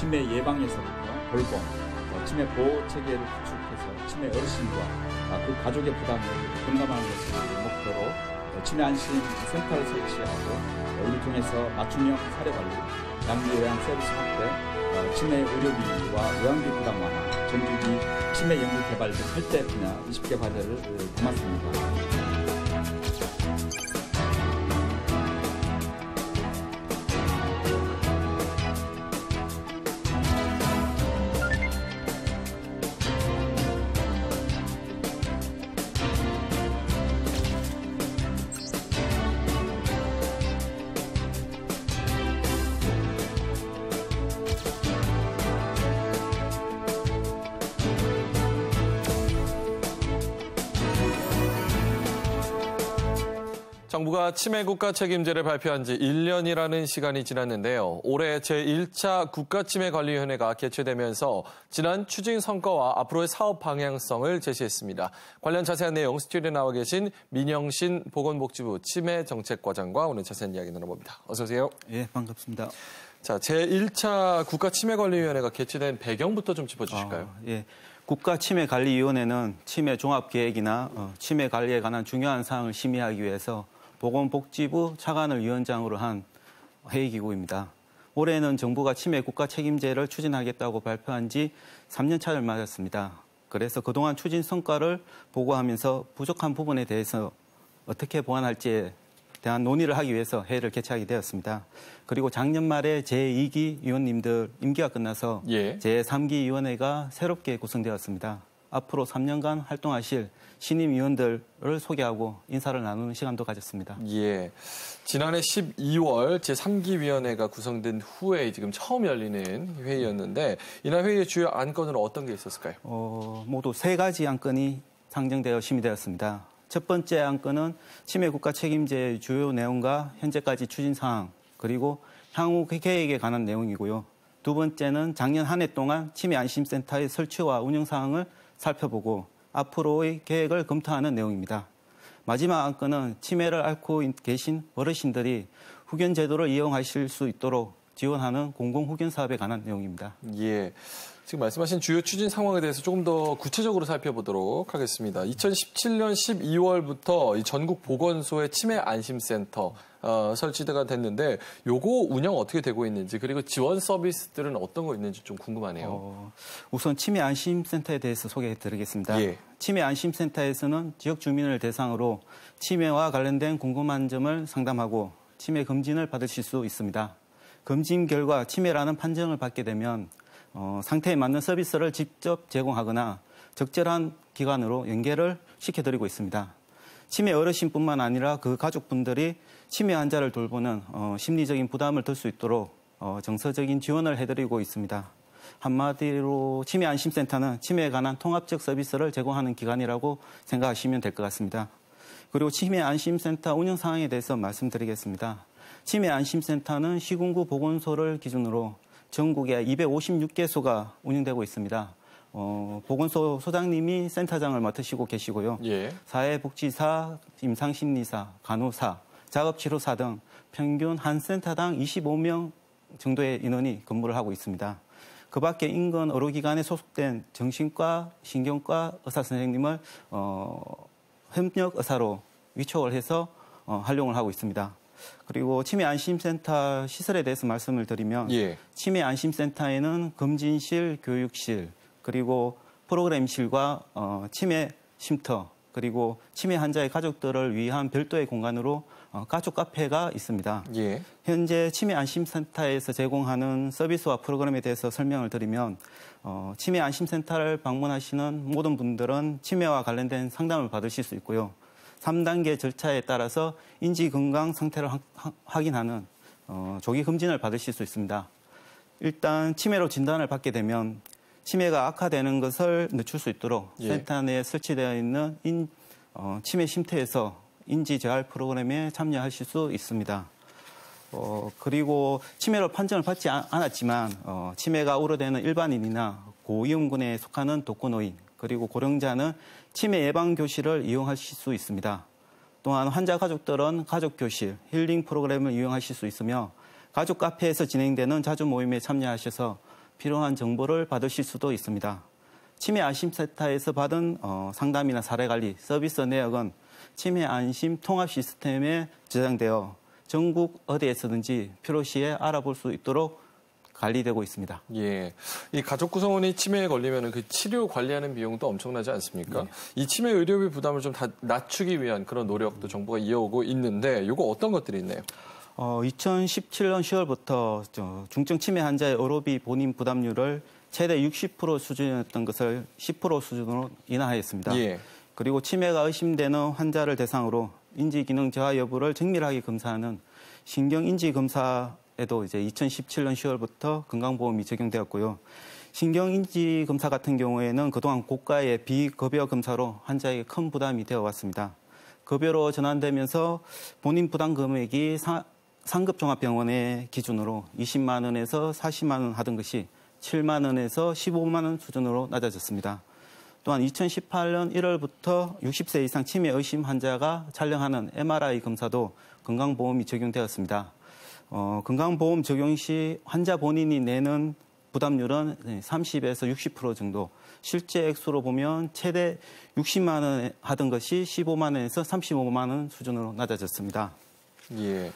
치매 예방에서부터 돌봄, 치매 어, 보호 체계를 구축해서 치매 어르신과 아, 그 가족의 부담을 분담하는 것을 목표로 어, 치매 안심 센터를 설치하고 어, 이를 통해서 맞춤형 사례 관리, 장기 요양 서비스 확대, 치매 의료비와 요양비 부담 완화, 전주기 치매 연구 개발 등 8대 분야 20개 과제를 담았습니다. 정부가 치매 국가 책임제를 발표한 지 1년이라는 시간이 지났는데요. 올해 제1차 국가치매관리위원회가 개최되면서 지난 추진 성과와 앞으로의 사업 방향성을 제시했습니다. 관련 자세한 내용 스튜디오에 나와 계신 민영신 보건복지부 치매정책과장과 오늘 자세한 이야기 나눠봅니다. 어서 오세요. 예, 반갑습니다. 자, 제1차 국가치매관리위원회가 개최된 배경부터 좀 짚어주실까요? 아, 예. 어, 예. 국가치매관리위원회는 치매 종합계획이나 치매 관리에 관한 중요한 사항을 심의하기 위해서 보건복지부 차관을 위원장으로 한 회의기구입니다. 올해는 정부가 치매 국가 책임제를 추진하겠다고 발표한 지 3년 차를 맞았습니다. 그래서 그동안 추진 성과를 보고하면서 부족한 부분에 대해서 어떻게 보완할지에 대한 논의를 하기 위해서 회의를 개최하게 되었습니다. 그리고 작년 말에 제2기 위원님들 임기가 끝나서 예. 제3기 위원회가 새롭게 구성되었습니다. 앞으로 3년간 활동하실 신임 위원들을 소개하고 인사를 나누는 시간도 가졌습니다. 예. 지난해 12월 제3기 위원회가 구성된 후에 지금 처음 열리는 회의였는데 이날 회의의 주요 안건은 어떤 게 있었을까요? 어, 모두 세 가지 안건이 상정되어 심의되었습니다. 첫 번째 안건은 치매 국가 책임제의 주요 내용과 현재까지 추진 사항 그리고 향후 계획에 관한 내용이고요. 두 번째는 작년 한 해 동안 치매 안심센터의 설치와 운영 사항을 살펴보고 앞으로의 계획을 검토하는 내용입니다. 마지막 안건은 치매를 앓고 계신 어르신들이 후견 제도를 이용하실 수 있도록 지원하는 공공후견 사업에 관한 내용입니다. 예. 지금 말씀하신 주요 추진 상황에 대해서 조금 더 구체적으로 살펴보도록 하겠습니다. 2017년 12월부터 전국 보건소의 치매 안심센터 어, 설치가 됐는데 요거 운영 어떻게 되고 있는지 그리고 지원 서비스들은 어떤 거 있는지 좀 궁금하네요. 어, 우선 치매 안심센터에 대해서 소개해 드리겠습니다. 예. 치매 안심센터에서는 지역 주민을 대상으로 치매와 관련된 궁금한 점을 상담하고 치매 검진을 받으실 수 있습니다. 검진 결과 치매라는 판정을 받게 되면 어, 상태에 맞는 서비스를 직접 제공하거나 적절한 기관으로 연계를 시켜드리고 있습니다. 치매 어르신뿐만 아니라 그 가족분들이 치매 환자를 돌보는 어, 심리적인 부담을 덜 수 있도록 어, 정서적인 지원을 해드리고 있습니다. 한마디로 치매 안심센터는 치매에 관한 통합적 서비스를 제공하는 기관이라고 생각하시면 될 것 같습니다. 그리고 치매 안심센터 운영 상황에 대해서 말씀드리겠습니다. 치매 안심센터는 시군구 보건소를 기준으로 전국에 256개소가 운영되고 있습니다. 어, 보건소 소장님이 센터장을 맡으시고 계시고요. 예. 사회복지사, 임상심리사, 간호사, 작업치료사 등 평균 한 센터당 25명 정도의 인원이 근무를 하고 있습니다. 그 밖에 인근 의료기관에 소속된 정신과, 신경과 의사 선생님을 어, 협력 의사로 위촉을 해서 어, 활용을 하고 있습니다. 그리고 치매 안심센터 시설에 대해서 말씀을 드리면 예. 치매 안심센터에는 검진실, 교육실, 그리고 프로그램실과 어, 치매 쉼터, 그리고 치매 환자의 가족들을 위한 별도의 공간으로 어, 가족 카페가 있습니다. 예. 현재 치매 안심센터에서 제공하는 서비스와 프로그램에 대해서 설명을 드리면 어, 치매 안심센터를 방문하시는 모든 분들은 치매와 관련된 상담을 받으실 수 있고요. 3단계 절차에 따라서 인지 건강 상태를 확인하는 어, 조기 검진을 받으실 수 있습니다. 일단 치매로 진단을 받게 되면 치매가 악화되는 것을 늦출 수 있도록 예. 센터 안에 설치되어 있는 인, 어, 치매 심태에서 인지 재활 프로그램에 참여하실 수 있습니다. 어, 그리고 치매로 판정을 받지 않았지만 어, 치매가 우려되는 일반인이나 고위험군에 속하는 독거노인 그리고 고령자는 치매 예방 교실을 이용하실 수 있습니다. 또한 환자 가족들은 가족 교실, 힐링 프로그램을 이용하실 수 있으며 가족 카페에서 진행되는 자주 모임에 참여하셔서 필요한 정보를 받으실 수도 있습니다. 치매 안심센터에서 받은 어, 상담이나 사례 관리 서비스 내역은 치매 안심 통합 시스템에 저장되어 전국 어디에서든지 필요시에 알아볼 수 있도록 관리되고 있습니다. 예. 이 가족 구성원이 치매에 걸리면 그 치료 관리하는 비용도 엄청나지 않습니까? 예. 이 치매 의료비 부담을 좀 낮추기 위한 그런 노력도 정부가 이어오고 있는데 이거 어떤 것들이 있나요? 어, 2017년 10월부터 중증 치매 환자의 의료비 본인 부담률을 최대 60% 수준이었던 것을 10% 수준으로 인하하였습니다. 예. 그리고 치매가 의심되는 환자를 대상으로 인지 기능 저하 여부를 정밀하게 검사하는 신경 인지 검사 해도 이제 2017년 10월부터 건강보험이 적용되었고요. 신경인지 검사 같은 경우에는 그동안 고가의 비급여 검사로 환자에게 큰 부담이 되어 왔습니다. 급여로 전환되면서 본인 부담 금액이 상급 종합병원의 기준으로 20만 원에서 40만 원 하던 것이 7만 원에서 15만 원 수준으로 낮아졌습니다. 또한 2018년 1월부터 60세 이상 치매 의심 환자가 촬영하는 MRI 검사도 건강보험이 적용되었습니다. 어, 건강보험 적용 시 환자 본인이 내는 부담률은 30에서 60% 정도, 실제 액수로 보면 최대 60만 원 하던 것이 15만 원에서 35만 원 수준으로 낮아졌습니다. 예.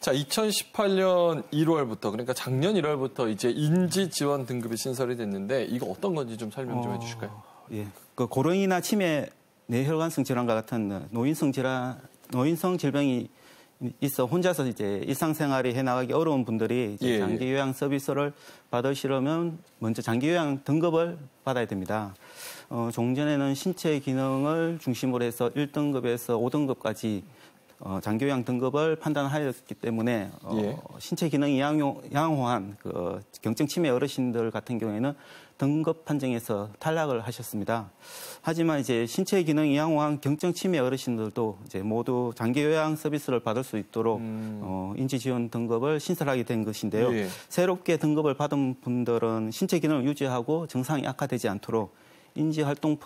자, 2018년 1월부터 그러니까 작년 1월부터 이제 인지 지원 등급이 신설이 됐는데 이거 어떤 건지 좀 설명 좀 어, 해주실까요? 예. 그 고령이나 치매, 뇌혈관성 질환과 같은 노인성 질환, 노인성 질병이 있어 혼자서 이제 일상생활이 해나가기 어려운 분들이 예, 장기 예. 요양 서비스를 받으시려면 먼저 장기 요양 등급을 받아야 됩니다. 어, 종전에는 신체 기능을 중심으로 해서 1등급에서 5등급까지 어, 장기 요양 등급을 판단하였기 때문에 어, 예. 신체 기능이 양호, 양호한 그 경증 치매 어르신들 같은 경우에는 등급 판정에서 탈락을 하셨습니다. 하지만 이제 신체 기능 이양호한 경증 치매 어르신들도 이제 모두 장기 요양 서비스를 받을 수 있도록 음. 어, 인지 지원 등급을 신설하게 된 것인데요. 예. 새롭게 등급을 받은 분들은 신체 기능을 유지하고 증상이 악화되지 않도록 인지 활동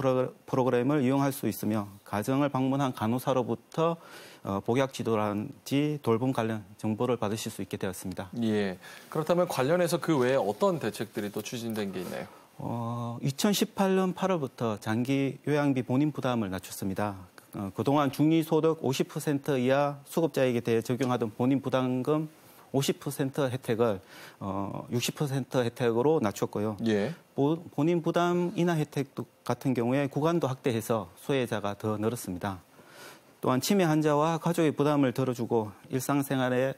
프로그램을 이용할 수 있으며 가정을 방문한 간호사로부터 어, 복약 지도라든지 돌봄 관련 정보를 받으실 수 있게 되었습니다. 예. 그렇다면 관련해서 그 외에 어떤 대책들이 또 추진된 게 있나요? 어, 2018년 8월부터 장기 요양비 본인 부담을 낮췄습니다. 어, 그동안 중위소득 50% 이하 수급자에게 대해 적용하던 본인 부담금 50% 혜택을 어, 60% 혜택으로 낮췄고요. 예. 보, 본인 부담 인하 혜택 같은 경우에 구간도 확대해서 소외자가 더 늘었습니다. 또한 치매 환자와 가족의 부담을 덜어주고 일상생활에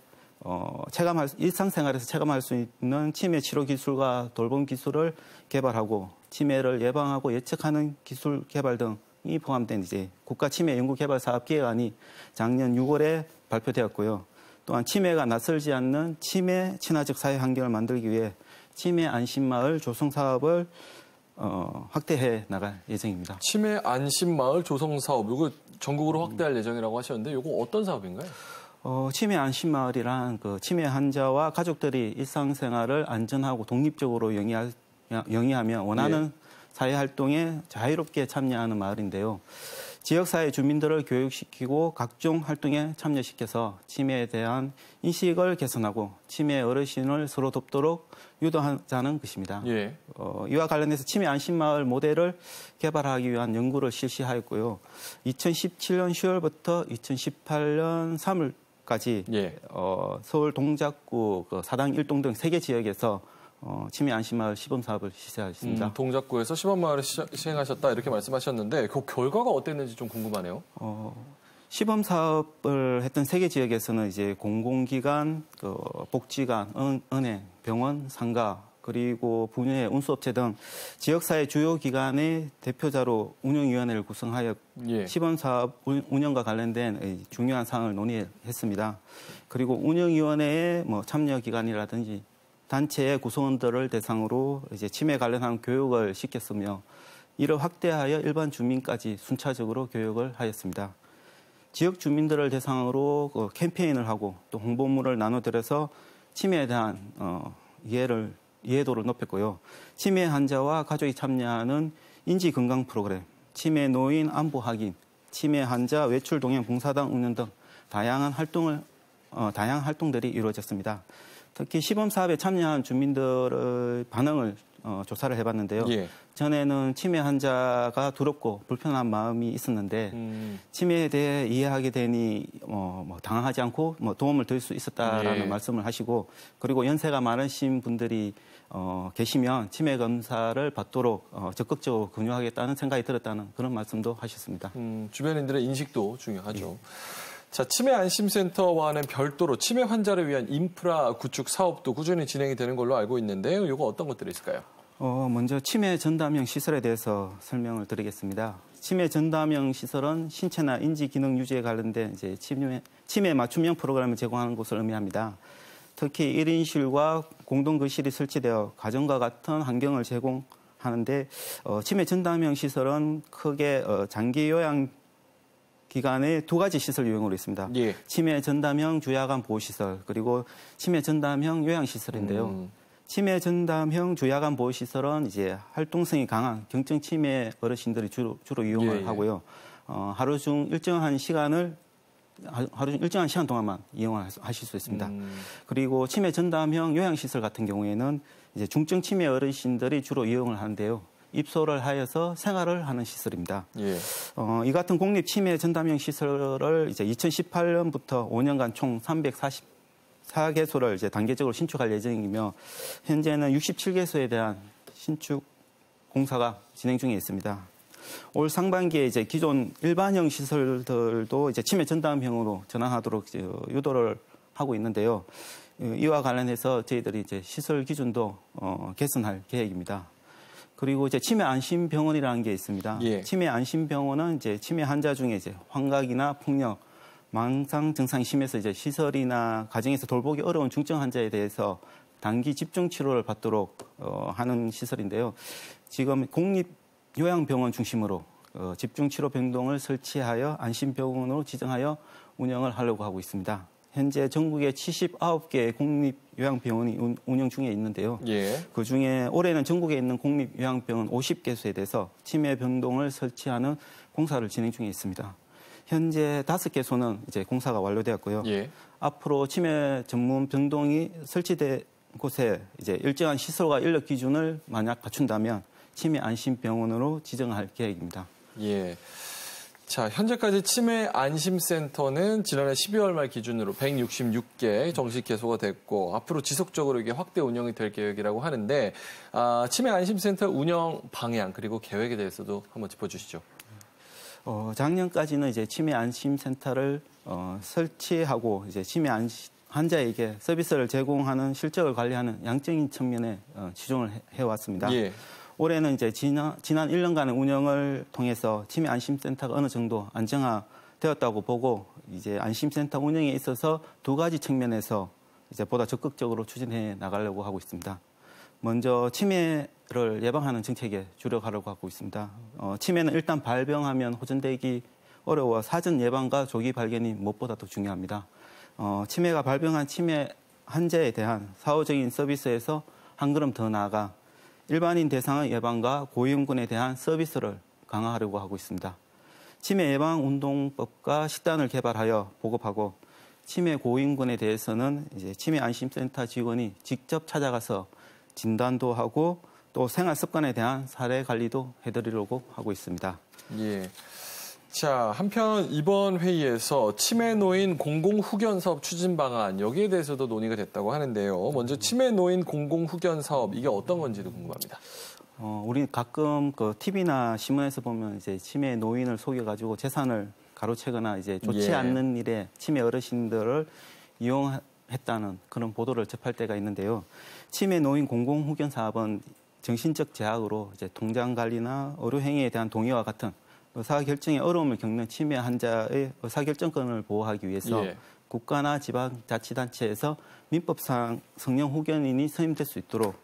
어, 체감할 일상생활에서 체감할 수 있는 치매 치료 기술과 돌봄 기술을 개발하고 치매를 예방하고 예측하는 기술 개발 등이 포함된 이제 국가 치매 연구 개발 사업 기획안이 작년 6월에 발표되었고요. 또한 치매가 낯설지 않는 치매 친화적 사회 환경을 만들기 위해 치매 안심마을 조성 사업을 어, 확대해 나갈 예정입니다. 치매 안심마을 조성 사업 이거 전국으로 확대할 예정이라고 하셨는데 이거 어떤 사업인가요? 어, 치매 안심마을이란 그 치매 환자와 가족들이 일상생활을 안전하고 독립적으로 영위하, 영위하며 원하는 네. 예. 사회활동에 자유롭게 참여하는 마을인데요. 지역사회 주민들을 교육시키고 각종 활동에 참여시켜서 치매에 대한 인식을 개선하고 치매 어르신을 서로 돕도록 유도하자는 것입니다. 예. 어, 이와 관련해서 치매 안심마을 모델을 개발하기 위한 연구를 실시하였고요. 2017년 10월부터 2018년 3월 까지 예. 어, 서울 동작구 그 사당 일동 등 세 개 지역에서 어, 치매 안심마을 시범 사업을 시작셨습니다 음, 동작구에서 시범 마을을 시, 행하셨다 이렇게 말씀하셨는데 그 결과가 어땠는지 좀 궁금하네요. 어, 시범 사업을 했던 세 개 지역에서는 이제 공공기관, 그 복지관, 은, 은행, 병원, 상가 그리고 분야 운수업체 등 지역사회 주요 기관의 대표자로 운영위원회를 구성하여 예. 시범사업 운영과 관련된 중요한 사항을 논의했습니다. 그리고 운영위원회의 뭐 참여기관이라든지 단체의 구성원들을 대상으로 이제 침해 관련한 교육을 시켰으며 이를 확대하여 일반 주민까지 순차적으로 교육을 하였습니다. 지역 주민들을 대상으로 그 캠페인을 하고 또 홍보물을 나눠드려서 침해에 대한 어, 이해를 이해도를 높였고요. 치매 환자와 가족이 참여하는 인지 건강 프로그램, 치매 노인 안보 확인, 치매 환자 외출 동행 봉사단 운영 등 다양한 활동을 어, 다양한 활동들이 이루어졌습니다. 특히 시범 사업에 참여한 주민들의 반응을 어, 조사를 해봤는데요. 예. 전에는 치매 환자가 두렵고 불편한 마음이 있었는데 음. 치매에 대해 이해하게 되니 어, 뭐 당황하지 않고 뭐 도움을 드릴 수 있었다라는 예. 말씀을 하시고 그리고 연세가 많으신 분들이 어, 계시면 치매 검사를 받도록 어, 적극적으로 권유하겠다는 생각이 들었다는 그런 말씀도 하셨습니다. 음, 주변인들의 인식도 중요하죠. 예. 자, 치매 안심센터와는 별도로 치매 환자를 위한 인프라 구축 사업도 꾸준히 진행이 되는 걸로 알고 있는데요. 이거 어떤 것들이 있을까요? 어, 먼저 치매 전담형 시설에 대해서 설명을 드리겠습니다. 치매 전담형 시설은 신체나 인지 기능 유지에 관련된 이제 치매, 치매 맞춤형 프로그램을 제공하는 곳을 의미합니다. 특히 1인실과 공동 거실이 설치되어 가정과 같은 환경을 제공하는데 어, 치매 전담형 시설은 크게 어, 장기 요양 기간에 두 가지 시설 유형으로 있습니다. 예. 치매 전담형 주야간 보호시설 그리고 치매 전담형 요양시설인데요. 음. 치매 전담형 주야간 보호시설은 이제 활동성이 강한 경증 치매 어르신들이 주로, 주로 이용을 예, 예. 하고요. 어, 하루 중 일정한 시간을 하루 중 일정한 시간 동안만 이용하실 수 있습니다. 음. 그리고 치매 전담형 요양시설 같은 경우에는 이제 중증 치매 어르신들이 주로 이용을 하는데요. 입소를 하여서 생활을 하는 시설입니다. 예. 어, 이 같은 공립 치매 전담형 시설을 이제 2018년부터 5년간 총340 4개소를 이제 단계적으로 신축할 예정이며 현재는 67개소에 대한 신축 공사가 진행 중에 있습니다. 올 상반기에 이제 기존 일반형 시설들도 이제 침해 전담형으로 전환하도록 유도를 하고 있는데요. 이와 관련해서 저희들이 이제 시설 기준도 어, 개선할 계획입니다. 그리고 이제 치매 안심병원이라는 게 있습니다. 예. 치매 안심병원은 이제 치매 환자 중에 이제 환각이나 폭력 망상 증상이 심해서 이제 시설이나 가정에서 돌보기 어려운 중증 환자에 대해서 단기 집중 치료를 받도록 어, 하는 시설인데요. 지금 공립 요양병원 중심으로 어, 집중 치료 병동을 설치하여 안심병원으로 지정하여 운영을 하려고 하고 있습니다. 현재 전국에 79개의 공립 요양병원이 운, 운영 중에 있는데요. 예. 그 중에 올해는 전국에 있는 공립 요양병원 50개소에 대해서 치매 병동을 설치하는 공사를 진행 중에 있습니다. 현재 다섯 개소는 이제 공사가 완료되었고요. 예. 앞으로 치매 전문 병동이 설치된 곳에 이제 일정한 시설과 인력 기준을 만약 갖춘다면 치매 안심 병원으로 지정할 계획입니다. 예. 자, 현재까지 치매 안심센터는 지난해 12월 말 기준으로 166개 정식 개소가 됐고 앞으로 지속적으로 이게 확대 운영이 될 계획이라고 하는데 아, 치매 안심센터 운영 방향 그리고 계획에 대해서도 한번 짚어주시죠. 어, 작년까지는 이제 치매 안심센터를 어, 설치하고 이제 치매 안심 환자에게 서비스를 제공하는 실적을 관리하는 양적인 측면에 어, 치중을 해, 왔습니다 예. 올해는 이제 지난, 지난 1년간의 운영을 통해서 치매 안심센터가 어느 정도 안정화되었다고 보고 이제 안심센터 운영에 있어서 두 가지 측면에서 이제 보다 적극적으로 추진해 나가려고 하고 있습니다. 먼저 치매를 예방하는 정책에 주력하려고 하고 있습니다. 어, 치매는 일단 발병하면 호전되기 어려워 사전 예방과 조기 발견이 무엇보다 도 중요합니다. 어, 치매가 발병한 치매 환자에 대한 사후적인 서비스에서 한 걸음 더 나아가 일반인 대상의 예방과 고위험군에 대한 서비스를 강화하려고 하고 있습니다. 치매 예방 운동법과 식단을 개발하여 보급하고 치매 고위험군에 대해서는 이제 치매 안심센터 직원이 직접 찾아가서 진단도 하고 또 생활 습관에 대한 사례 관리도 해드리려고 하고 있습니다. 예. 자, 한편 이번 회의에서 치매 노인 공공 후견 사업 추진 방안 여기에 대해서도 논의가 됐다고 하는데요. 먼저 치매 노인 공공 후견 사업 이게 어떤 건지도 궁금합니다. 어, 우리 가끔 그 TV나 신문에서 보면 이제 치매 노인을 속여 가지고 재산을 가로채거나 이제 좋지 예. 않는 일에 치매 어르신들을 이용 했다는 그런 보도를 접할 때가 있는데요. 치매 노인 공공후견 사업은 정신적 제약으로 이제 통장 관리나 의료 행위에 대한 동의와 같은 의사결정에 어려움을 겪는 치매 환자의 의사결정권을 보호하기 위해서 예. 국가나 지방자치단체에서 민법상 성령 후견인이 선임될 수 있도록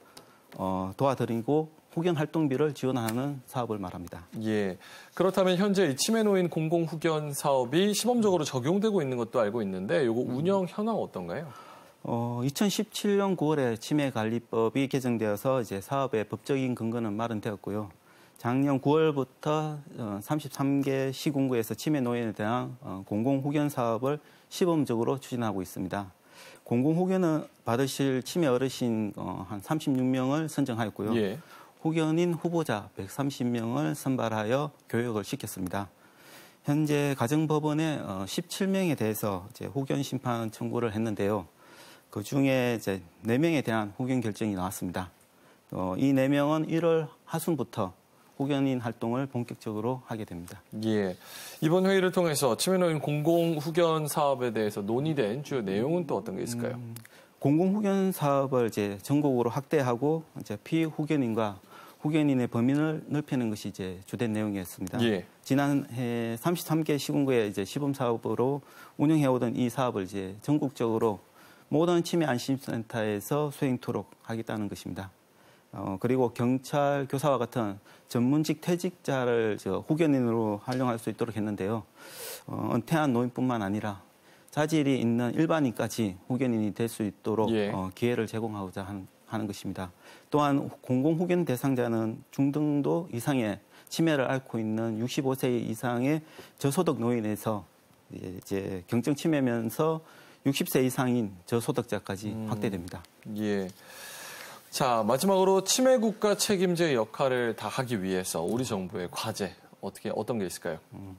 어, 도와드리고 후견 활동비를 지원하는 사업을 말합니다. 예. 그렇다면 현재 치매 노인 공공 후견 사업이 시범적으로 적용되고 있는 것도 알고 있는데 요거 음. 운영 현황 어떤가요? 어, 2017년 9월에 치매 관리법이 개정되어서 이제 사업의 법적인 근거는 마련되었고요. 작년 9월부터 33개 어, 시군구에서 치매 노인에 대한 어, 공공 후견 사업을 시범적으로 추진하고 있습니다. 공공 후견을 받으실 치매 어르신 어, 한 36명을 선정하였고요. 예. 후견인 후보자 130명을 선발하여 교육을 시켰습니다. 현재 가정법원에 17명에 어, 대해서 이제 후견 심판 청구를 했는데요. 그 중에 이제 4명에 대한 후견 결정이 나왔습니다. 어, 이 4명은 1월 하순부터 후견인 활동을 본격적으로 하게 됩니다. 예. 이번 회의를 통해서 치매노인 공공 후견 사업에 대해서 논의된 주요 내용은 또 어떤 게 있을까요? 음, 공공 후견 사업을 이제 전국으로 확대하고 이제 피후견인과 후견인의 범인을 넓히는 것이 이제 주된 내용이었습니다. 예. 지난해 33개 시군구에 이제 시범 사업으로 운영해오던 이 사업을 이제 전국적으로 모든 치매 안심센터에서 수행토록 하겠다는 것입니다. 어, 그리고 경찰 교사와 같은 전문직 퇴직자를 저 후견인으로 활용할 수 있도록 했는데요. 어, 은퇴한 노인뿐만 아니라 자질이 있는 일반인까지 후견인이 될 수 있도록 예. 어, 기회를 제공하고자 하 하는 것입니다. 또한 공공후견 대상자는 중등도 이상의 치매를 앓고 있는 65세 이상의 저소득 노인에서 이제 경증 치매면서 60세 이상인 저소득자까지 음, 확대됩니다. 예. 자, 마지막으로 치매 국가 책임제의 역할을 다하기 위해서 우리 정부의 과제 어떻게 어떤 게 있을까요? 음,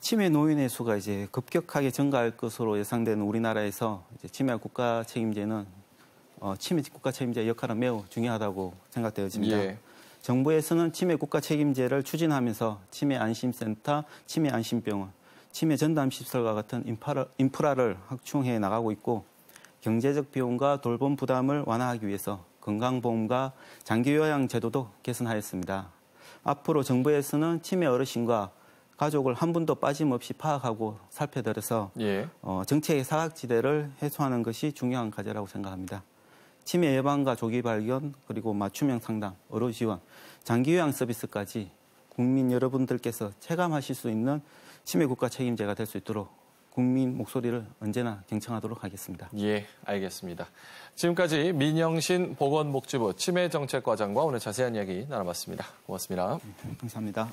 치매 노인의 수가 이제 급격하게 증가할 것으로 예상되는 우리나라에서 치매 국가 책임제는 어, 침해 국가 책임제 역할은 매우 중요하다고 생각되어집니다. 예. 정부에서는 치매 국가 책임제를 추진하면서 치매 안심센터, 치매 안심병원, 치매 전담 시설과 같은 인프라, 인프라를 확충해 나가고 있고 경제적 비용과 돌봄 부담을 완화하기 위해서 건강보험과 장기요양 제도도 개선하였습니다. 앞으로 정부에서는 치매 어르신과 가족을 한 분도 빠짐없이 파악하고 살펴들어서 예. 어, 정책의 사각지대를 해소하는 것이 중요한 과제라고 생각합니다. 치매 예방과 조기 발견 그리고 맞춤형 상담, 의료 지원, 장기 요양 서비스까지 국민 여러분들께서 체감하실 수 있는 치매 국가 책임제가 될 수 있도록 국민 목소리를 언제나 경청하도록 하겠습니다. 예, 알겠습니다. 지금까지 민영신 보건복지부 치매정책과장과 오늘 자세한 이야기 나눠봤습니다. 고맙습니다. 네, 감사합니다.